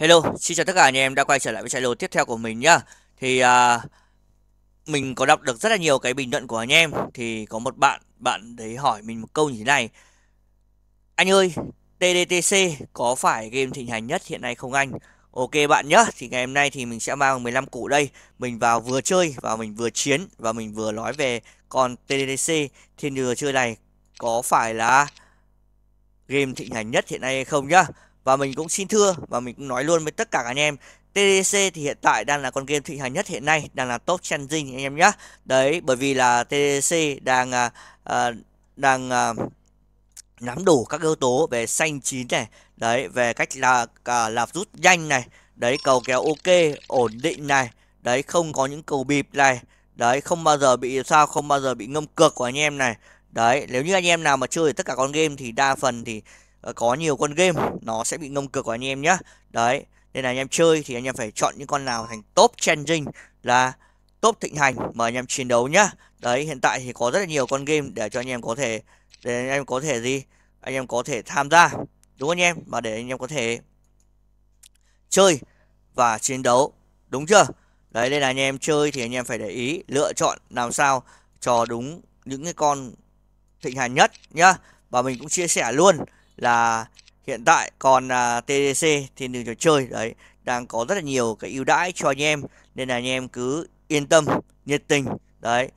Hello, xin chào tất cả anh em đã quay trở lại với channel tiếp theo của mình nhá. Thì à, mình có đọc được rất là nhiều cái bình luận của anh em thì có một bạn bạn đấy hỏi mình một câu như thế này. Anh ơi, TDTC có phải game thịnh hành nhất hiện nay không anh? Ok bạn nhá, thì ngày hôm nay thì mình sẽ mang 15 củ đây, mình vào vừa chơi và mình vừa chiến và mình vừa nói về con TDTC thiên đường chơi này có phải là game thịnh hành nhất hiện nay hay không nhá và mình cũng xin thưa và mình cũng nói luôn với tất cả anh em TDC thì hiện tại đang là con game thị hành nhất hiện nay đang là top trending anh em nhé đấy bởi vì là TDC đang uh, đang uh, nắm đủ các yếu tố về xanh chín này đấy về cách là à, uh, rút nhanh này đấy cầu kéo ok ổn định này đấy không có những cầu bịp này đấy không bao giờ bị sao không bao giờ bị ngâm cược của anh em này đấy nếu như anh em nào mà chơi tất cả con game thì đa phần thì Ờ, có nhiều con game nó sẽ bị ngâm cược của anh em nhé đấy nên là anh em chơi thì anh em phải chọn những con nào thành top challenging là top thịnh hành mà anh em chiến đấu nhá đấy hiện tại thì có rất là nhiều con game để cho anh em có thể để anh em có thể gì anh em có thể tham gia đúng không anh em mà để anh em có thể chơi và chiến đấu đúng chưa đấy nên là anh em chơi thì anh em phải để ý lựa chọn làm sao cho đúng những cái con thịnh hành nhất nhá và mình cũng chia sẻ luôn là hiện tại còn uh, à, TDC thiên đường trò chơi đấy đang có rất là nhiều cái ưu đãi cho anh em nên là anh em cứ yên tâm nhiệt tình đấy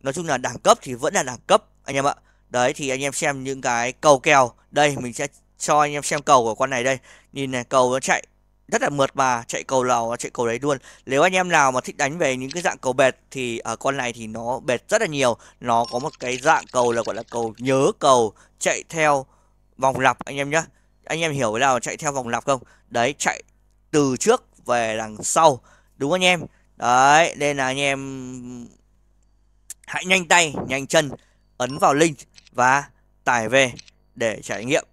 nói chung là đẳng cấp thì vẫn là đẳng cấp anh em ạ đấy thì anh em xem những cái cầu kèo đây mình sẽ cho anh em xem cầu của con này đây nhìn này cầu nó chạy rất là mượt mà chạy cầu nào chạy cầu đấy luôn nếu anh em nào mà thích đánh về những cái dạng cầu bệt thì ở à, con này thì nó bệt rất là nhiều nó có một cái dạng cầu là gọi là cầu nhớ cầu chạy theo vòng lặp anh em nhé anh em hiểu là chạy theo vòng lặp không đấy chạy từ trước về đằng sau đúng không anh em đấy nên là anh em hãy nhanh tay nhanh chân ấn vào link và tải về để trải nghiệm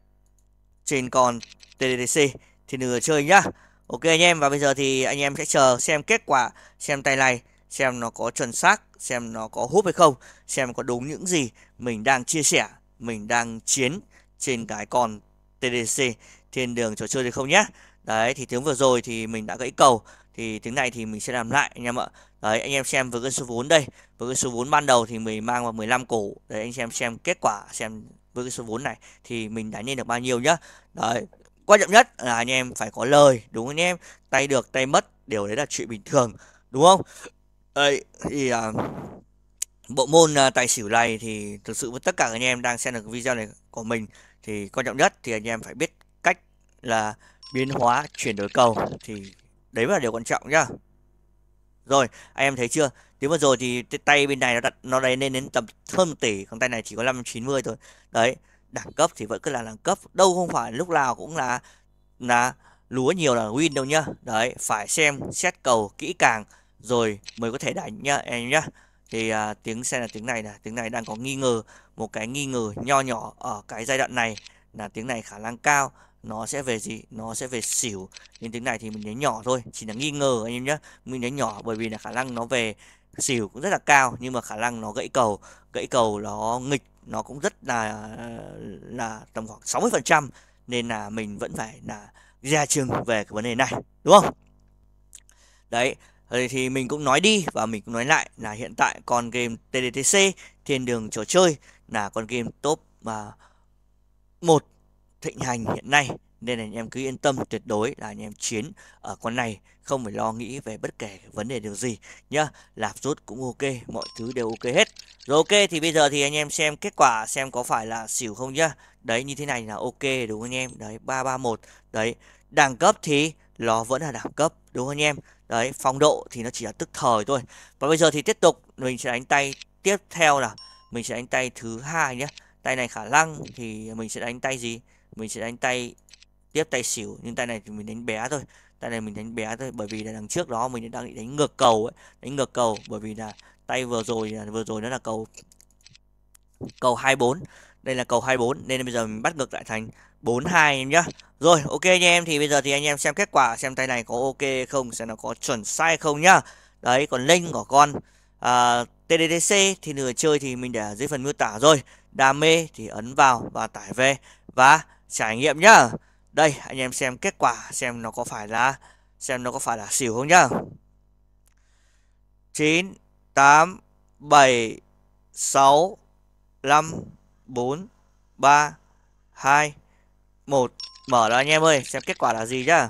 trên con TDC thì nửa chơi nhá ok anh em và bây giờ thì anh em sẽ chờ xem kết quả xem tay này xem nó có chuẩn xác xem nó có hút hay không xem có đúng những gì mình đang chia sẻ mình đang chiến trên cái con TDC thiên đường trò chơi thì không nhé đấy thì tiếng vừa rồi thì mình đã gãy cầu thì tiếng này thì mình sẽ làm lại anh em ạ đấy anh em xem với cái số vốn đây với cái số vốn ban đầu thì mình mang vào 15 cổ đấy anh xem xem kết quả xem với cái số vốn này thì mình đánh lên được bao nhiêu nhá đấy quan trọng nhất là anh em phải có lời đúng không anh em tay được tay mất điều đấy là chuyện bình thường đúng không đấy thì uh, bộ môn à, tài xỉu này thì thực sự với tất cả anh em đang xem được video này của mình thì quan trọng nhất thì anh em phải biết cách là biến hóa chuyển đổi cầu thì đấy là điều quan trọng nhá rồi anh em thấy chưa tiếng vừa rồi thì tay bên này nó đặt nó đấy lên đến tầm hơn một tỷ còn tay này chỉ có năm chín mươi thôi đấy đẳng cấp thì vẫn cứ là đẳng cấp đâu không phải lúc nào cũng là là lúa nhiều là win đâu nhá đấy phải xem xét cầu kỹ càng rồi mới có thể đánh nhá em nhá thì à, tiếng xem là tiếng này nè tiếng này đang có nghi ngờ một cái nghi ngờ nho nhỏ ở cái giai đoạn này là tiếng này khả năng cao nó sẽ về gì nó sẽ về xỉu nhưng tiếng này thì mình đánh nhỏ thôi chỉ là nghi ngờ anh em nhé mình đánh nhỏ bởi vì là khả năng nó về xỉu cũng rất là cao nhưng mà khả năng nó gãy cầu gãy cầu nó nghịch nó cũng rất là là tầm khoảng 60 phần trăm nên là mình vẫn phải là ra trường về cái vấn đề này đúng không đấy Ờ, thì mình cũng nói đi và mình cũng nói lại là hiện tại con game TDTC thiên đường trò chơi là con game top mà một thịnh hành hiện nay nên là anh em cứ yên tâm tuyệt đối là anh em chiến ở con này không phải lo nghĩ về bất kể vấn đề điều gì nhá lạp rút cũng ok mọi thứ đều ok hết rồi ok thì bây giờ thì anh em xem kết quả xem có phải là xỉu không nhá đấy như thế này là ok đúng không anh em đấy 331 đấy đẳng cấp thì nó vẫn là đẳng cấp đúng không anh em đấy phong độ thì nó chỉ là tức thời thôi và bây giờ thì tiếp tục mình sẽ đánh tay tiếp theo là mình sẽ đánh tay thứ hai nhé tay này khả năng thì mình sẽ đánh tay gì mình sẽ đánh tay tiếp tay xỉu nhưng tay này thì mình đánh bé thôi tay này mình đánh bé thôi bởi vì là đằng trước đó mình đang đánh ngược cầu ấy đánh ngược cầu bởi vì là tay vừa rồi vừa rồi nó là cầu cầu 24 đây là cầu 24 nên bây giờ mình bắt ngược lại thành 42 em nhá. Rồi ok anh em thì bây giờ thì anh em xem kết quả xem tay này có ok không xem nó có chuẩn sai không nhá. Đấy còn link của con à, TDDC thì người chơi thì mình để ở dưới phần miêu tả rồi. Đam mê thì ấn vào và tải về và trải nghiệm nhá. Đây anh em xem kết quả xem nó có phải là xem nó có phải là xỉu không nhá. 9 8 7 6 5 4, 3, 2, 1. Mở ra anh em ơi, xem kết quả là gì nhá.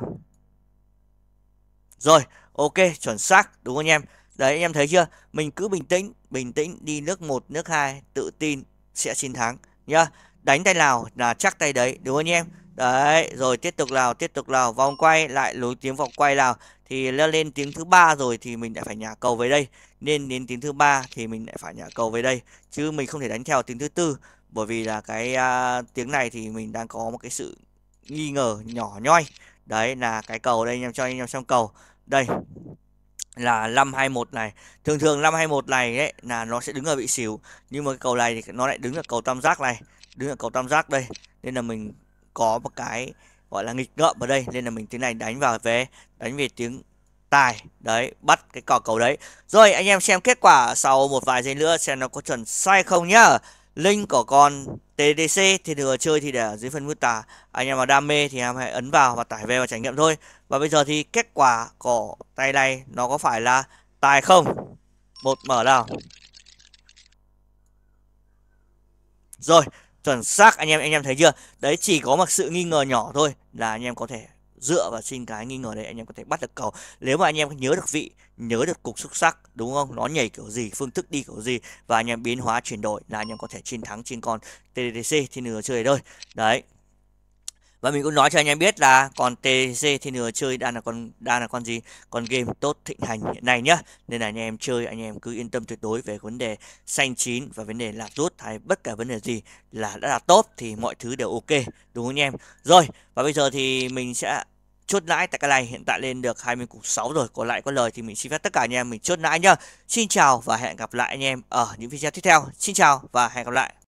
Rồi, ok, chuẩn xác, đúng không anh em? Đấy anh em thấy chưa? Mình cứ bình tĩnh, bình tĩnh đi nước 1, nước 2, tự tin sẽ chiến thắng nhá. Đánh tay nào là chắc tay đấy, đúng không anh em? Đấy, rồi tiếp tục nào, tiếp tục nào, vòng quay lại lối tiếng vòng quay nào thì lên lên tiếng thứ ba rồi thì mình lại phải nhả cầu về đây nên đến tiếng thứ ba thì mình lại phải nhả cầu về đây chứ mình không thể đánh theo tiếng thứ tư bởi vì là cái uh, tiếng này thì mình đang có một cái sự nghi ngờ nhỏ nhoi đấy là cái cầu đây anh em cho anh em xem cầu đây là 521 này thường thường 521 này ấy, là nó sẽ đứng ở vị xỉu nhưng mà cái cầu này thì nó lại đứng ở cầu tam giác này đứng ở cầu tam giác đây nên là mình có một cái gọi là nghịch ngợm ở đây nên là mình tiếng này đánh vào về đánh về tiếng tài đấy bắt cái cò cầu đấy rồi anh em xem kết quả sau một vài giây nữa xem nó có chuẩn sai không nhá link của con TDC thì thừa chơi thì để ở dưới phần mô tả anh em mà đam mê thì em hãy ấn vào và tải về và trải nghiệm thôi và bây giờ thì kết quả của tay này nó có phải là tài không một mở nào rồi chuẩn xác anh em anh em thấy chưa đấy chỉ có một sự nghi ngờ nhỏ thôi là anh em có thể dựa vào xin cái nghi ngờ đấy anh em có thể bắt được cầu nếu mà anh em nhớ được vị nhớ được cục xuất sắc đúng không nó nhảy kiểu gì phương thức đi kiểu gì và anh em biến hóa chuyển đổi là anh em có thể chiến thắng trên con TDC thì nửa chơi thôi đấy và mình cũng nói cho anh em biết là còn TC thì nửa chơi đang là con đang là con gì con game tốt thịnh hành hiện nay nhá nên là anh em chơi anh em cứ yên tâm tuyệt đối về vấn đề xanh chín và vấn đề lạc rút hay bất cả vấn đề gì là đã là tốt thì mọi thứ đều ok đúng không anh em rồi và bây giờ thì mình sẽ chốt lãi tại cái này hiện tại lên được 20 cục 6 rồi còn lại có lời thì mình xin phép tất cả anh em mình chốt lãi nhá Xin chào và hẹn gặp lại anh em ở những video tiếp theo Xin chào và hẹn gặp lại